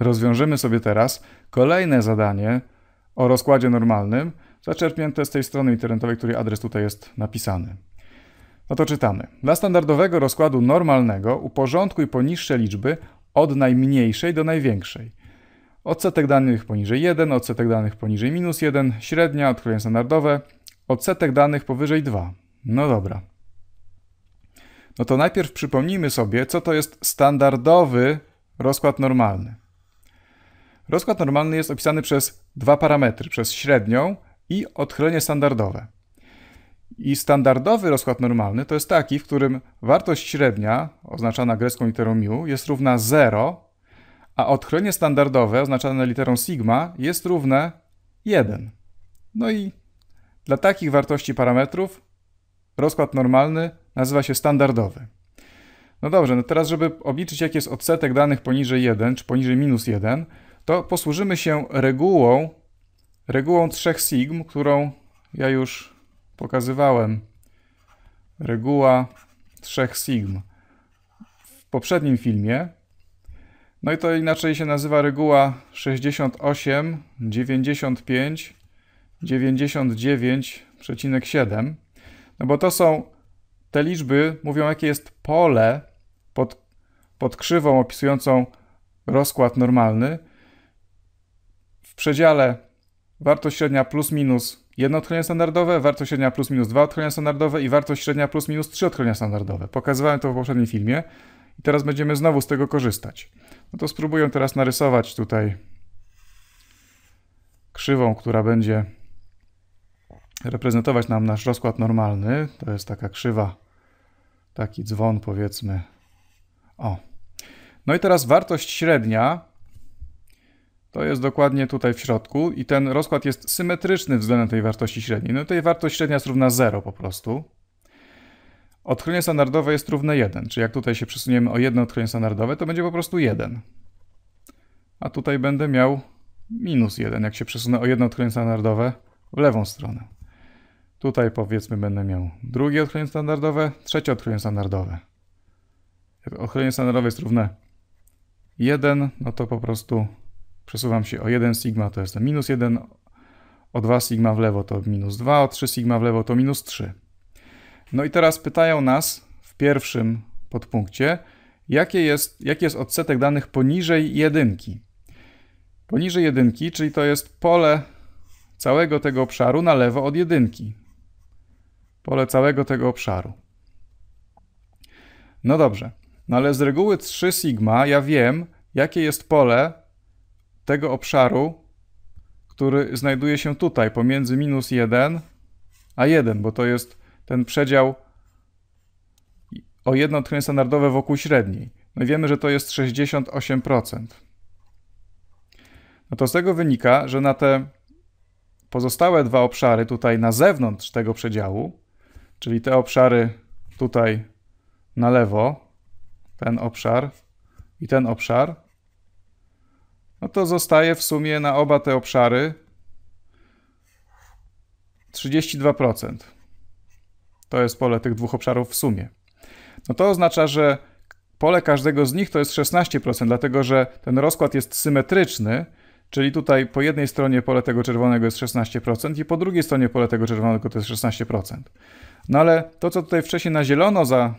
Rozwiążemy sobie teraz kolejne zadanie o rozkładzie normalnym, zaczerpnięte z tej strony internetowej, której adres tutaj jest napisany. No to czytamy. Dla standardowego rozkładu normalnego uporządkuj poniższe liczby od najmniejszej do największej. Odsetek danych poniżej 1, odsetek danych poniżej minus 1, średnia, odchylenie standardowe, odsetek danych powyżej 2. No dobra. No to najpierw przypomnijmy sobie, co to jest standardowy rozkład normalny. Rozkład normalny jest opisany przez dwa parametry, przez średnią i odchylenie standardowe. I standardowy rozkład normalny to jest taki, w którym wartość średnia, oznaczana grecką literą mu, jest równa 0, a odchylenie standardowe, oznaczane literą sigma, jest równe 1. No i dla takich wartości parametrów rozkład normalny nazywa się standardowy. No dobrze, no teraz żeby obliczyć jaki jest odsetek danych poniżej 1 czy poniżej minus 1, to posłużymy się regułą, regułą trzech sigm, którą ja już pokazywałem. Reguła trzech sigm w poprzednim filmie. No i to inaczej się nazywa reguła 68, 95, 99,7. No bo to są te liczby, mówią jakie jest pole pod, pod krzywą opisującą rozkład normalny przedziale wartość średnia plus minus jedno odchylenie standardowe, wartość średnia plus minus dwa odchylenia standardowe i wartość średnia plus minus trzy odchylenia standardowe. Pokazywałem to w poprzednim filmie i teraz będziemy znowu z tego korzystać. No to spróbuję teraz narysować tutaj krzywą, która będzie reprezentować nam nasz rozkład normalny. To jest taka krzywa, taki dzwon powiedzmy. O. No i teraz wartość średnia to jest dokładnie tutaj w środku i ten rozkład jest symetryczny względem tej wartości średniej. No tutaj wartość średnia jest równa 0 po prostu. Odchylenie standardowe jest równe 1, czyli jak tutaj się przesuniemy o jedno odchylenie standardowe, to będzie po prostu 1. A tutaj będę miał minus 1, jak się przesunę o jedno odchylenie standardowe w lewą stronę. Tutaj powiedzmy będę miał drugie odchylenie standardowe, trzecie odchylenie standardowe. Jak odchylenie standardowe jest równe 1, no to po prostu przesuwam się o 1 sigma to jestem minus 1, o 2 sigma w lewo to minus 2, o 3 sigma w lewo to minus 3. No i teraz pytają nas w pierwszym podpunkcie, jakie jest, jaki jest odsetek danych poniżej jedynki. Poniżej jedynki, czyli to jest pole całego tego obszaru na lewo od jedynki. Pole całego tego obszaru. No dobrze, no ale z reguły 3 sigma ja wiem, jakie jest pole tego obszaru, który znajduje się tutaj pomiędzy minus 1 a 1, bo to jest ten przedział o jedno tchnienie standardowe wokół średniej. No i wiemy, że to jest 68%. No to z tego wynika, że na te pozostałe dwa obszary tutaj na zewnątrz tego przedziału, czyli te obszary tutaj na lewo, ten obszar i ten obszar, no to zostaje w sumie na oba te obszary 32%. To jest pole tych dwóch obszarów w sumie. No to oznacza, że pole każdego z nich to jest 16%, dlatego że ten rozkład jest symetryczny, czyli tutaj po jednej stronie pole tego czerwonego jest 16% i po drugiej stronie pole tego czerwonego to jest 16%. No ale to, co tutaj wcześniej na zielono za,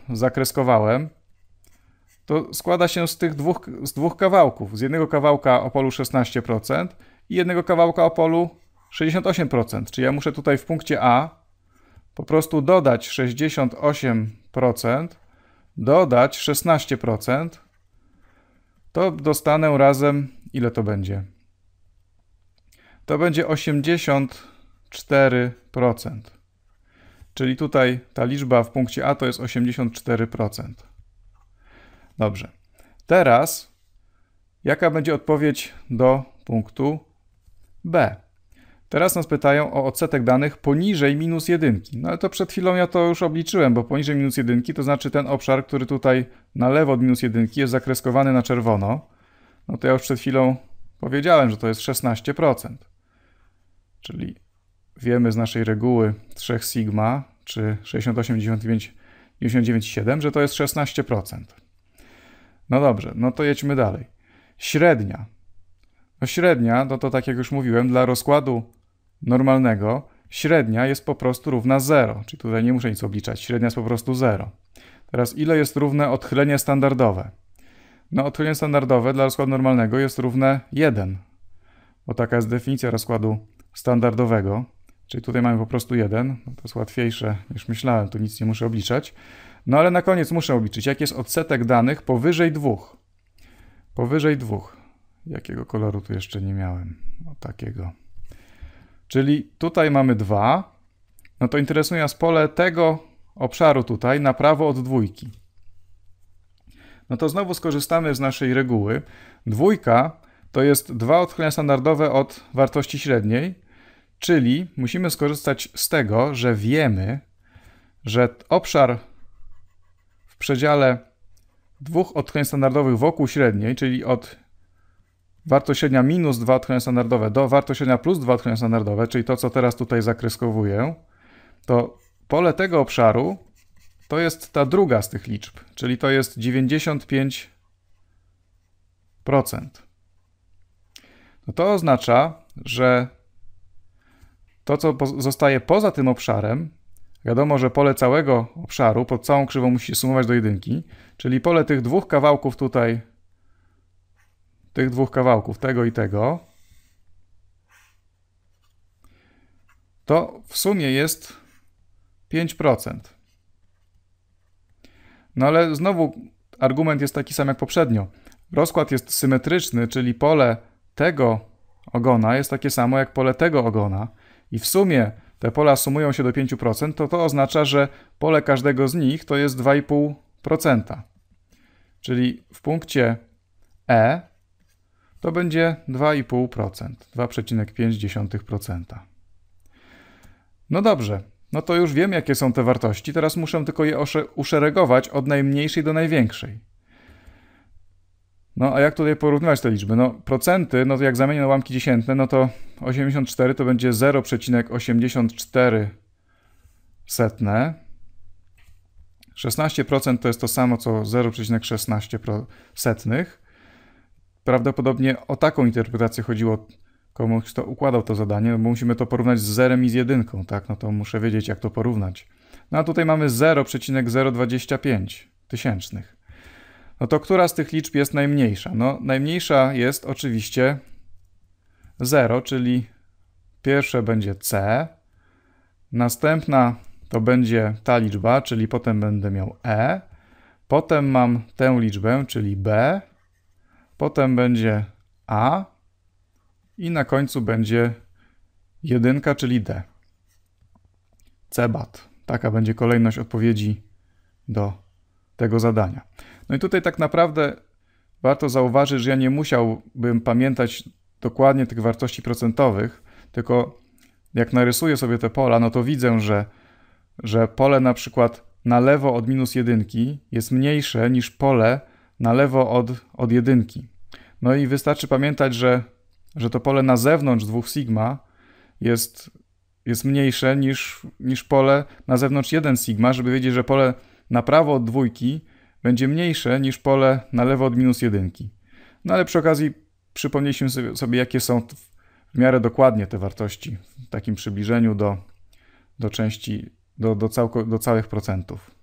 to składa się z tych dwóch, z dwóch kawałków. Z jednego kawałka Opolu 16% i jednego kawałka Opolu 68%. Czyli ja muszę tutaj w punkcie A po prostu dodać 68%, dodać 16%, to dostanę razem, ile to będzie? To będzie 84%. Czyli tutaj ta liczba w punkcie A to jest 84%. Dobrze. Teraz jaka będzie odpowiedź do punktu B? Teraz nas pytają o odsetek danych poniżej minus jedynki. No ale to przed chwilą ja to już obliczyłem, bo poniżej minus jedynki to znaczy ten obszar, który tutaj na lewo od minus jedynki jest zakreskowany na czerwono. No to ja już przed chwilą powiedziałem, że to jest 16%. Czyli wiemy z naszej reguły 3 sigma, czy 68,997, że to jest 16%. No dobrze, no to jedźmy dalej. Średnia. No średnia, no to tak jak już mówiłem, dla rozkładu normalnego średnia jest po prostu równa 0. Czyli tutaj nie muszę nic obliczać, średnia jest po prostu 0. Teraz ile jest równe odchylenie standardowe? No odchylenie standardowe dla rozkładu normalnego jest równe 1. Bo taka jest definicja rozkładu standardowego. Czyli tutaj mamy po prostu 1. No to jest łatwiejsze niż myślałem, tu nic nie muszę obliczać. No ale na koniec muszę obliczyć, jaki jest odsetek danych powyżej dwóch. Powyżej dwóch. Jakiego koloru tu jeszcze nie miałem? O takiego. Czyli tutaj mamy dwa. No to interesuje nas pole tego obszaru tutaj na prawo od dwójki. No to znowu skorzystamy z naszej reguły. Dwójka to jest dwa odchylenia standardowe od wartości średniej, czyli musimy skorzystać z tego, że wiemy, że obszar przedziale dwóch odchyleń standardowych wokół średniej, czyli od wartość średnia minus 2 odchylenia standardowe do wartość średnia plus 2 odchylenia standardowe, czyli to, co teraz tutaj zakreskowuję, to pole tego obszaru to jest ta druga z tych liczb, czyli to jest 95%. No to oznacza, że to, co zostaje poza tym obszarem, Wiadomo, że pole całego obszaru pod całą krzywą musi się sumować do jedynki, czyli pole tych dwóch kawałków tutaj, tych dwóch kawałków, tego i tego, to w sumie jest 5%. No ale znowu argument jest taki sam jak poprzednio. Rozkład jest symetryczny, czyli pole tego ogona jest takie samo jak pole tego ogona i w sumie te pola sumują się do 5%, to to oznacza, że pole każdego z nich to jest 2,5%. Czyli w punkcie E to będzie 2,5%, 2,5%. No dobrze, no to już wiem, jakie są te wartości. Teraz muszę tylko je uszeregować od najmniejszej do największej. No a jak tutaj porównywać te liczby? No procenty, no to jak zamienię na łamki dziesiętne, no to 84 to będzie 0,84 setne. 16% to jest to samo co 0,16 setnych. Prawdopodobnie o taką interpretację chodziło komuś, kto układał to zadanie, no, bo musimy to porównać z zerem i z jedynką, tak? No to muszę wiedzieć, jak to porównać. No a tutaj mamy 0,025 tysięcznych. No to która z tych liczb jest najmniejsza? No, najmniejsza jest oczywiście 0, czyli pierwsze będzie C, następna to będzie ta liczba, czyli potem będę miał E, potem mam tę liczbę, czyli B, potem będzie A i na końcu będzie jedynka, czyli D. CBAT. Taka będzie kolejność odpowiedzi do tego zadania. No i tutaj tak naprawdę warto zauważyć, że ja nie musiałbym pamiętać dokładnie tych wartości procentowych, tylko jak narysuję sobie te pola, no to widzę, że, że pole na przykład na lewo od minus jedynki jest mniejsze niż pole na lewo od, od jedynki. No i wystarczy pamiętać, że, że to pole na zewnątrz dwóch sigma jest, jest mniejsze niż, niż pole na zewnątrz 1 sigma, żeby wiedzieć, że pole na prawo od dwójki będzie mniejsze niż pole na lewo od minus jedynki. No ale przy okazji przypomnieliśmy sobie, jakie są w miarę dokładnie te wartości w takim przybliżeniu do, do części, do, do, całko, do całych procentów.